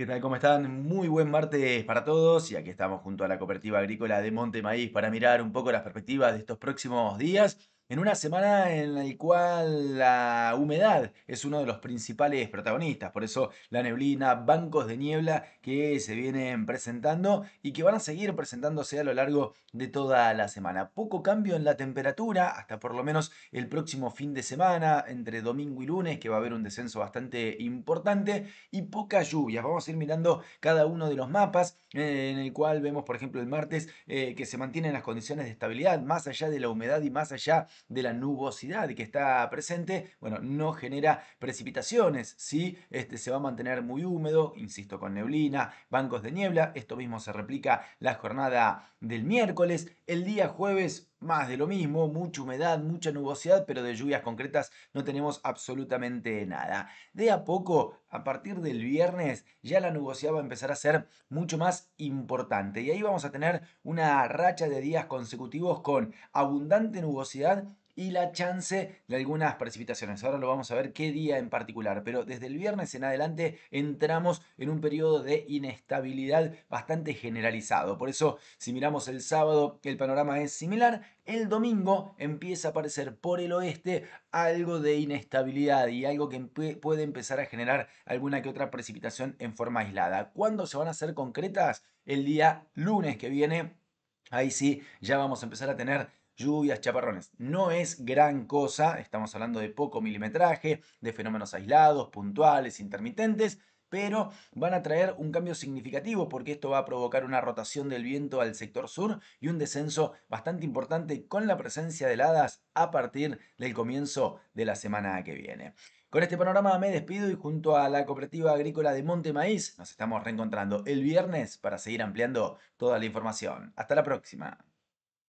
¿Qué tal? ¿Cómo están? Muy buen martes para todos y aquí estamos junto a la cooperativa agrícola de Monte Maíz para mirar un poco las perspectivas de estos próximos días en una semana en la cual la humedad es uno de los principales protagonistas, por eso la neblina, bancos de niebla que se vienen presentando y que van a seguir presentándose a lo largo de toda la semana. Poco cambio en la temperatura, hasta por lo menos el próximo fin de semana, entre domingo y lunes, que va a haber un descenso bastante importante, y pocas lluvias. Vamos a ir mirando cada uno de los mapas, eh, en el cual vemos, por ejemplo, el martes eh, que se mantienen las condiciones de estabilidad, más allá de la humedad y más allá de la nubosidad que está presente, bueno, no genera precipitaciones, ¿sí? Este se va a mantener muy húmedo, insisto, con neblina, bancos de niebla, esto mismo se replica la jornada del miércoles, el día jueves más de lo mismo, mucha humedad, mucha nubosidad, pero de lluvias concretas no tenemos absolutamente nada. De a poco, a partir del viernes, ya la nubosidad va a empezar a ser mucho más importante. Y ahí vamos a tener una racha de días consecutivos con abundante nubosidad y la chance de algunas precipitaciones. Ahora lo vamos a ver qué día en particular, pero desde el viernes en adelante entramos en un periodo de inestabilidad bastante generalizado. Por eso, si miramos el sábado, el panorama es similar. El domingo empieza a aparecer por el oeste algo de inestabilidad y algo que puede empezar a generar alguna que otra precipitación en forma aislada. ¿Cuándo se van a hacer concretas? El día lunes que viene. Ahí sí, ya vamos a empezar a tener lluvias, chaparrones. No es gran cosa, estamos hablando de poco milimetraje, de fenómenos aislados, puntuales, intermitentes, pero van a traer un cambio significativo porque esto va a provocar una rotación del viento al sector sur y un descenso bastante importante con la presencia de heladas a partir del comienzo de la semana que viene. Con este panorama me despido y junto a la cooperativa agrícola de Monte Maíz nos estamos reencontrando el viernes para seguir ampliando toda la información. Hasta la próxima.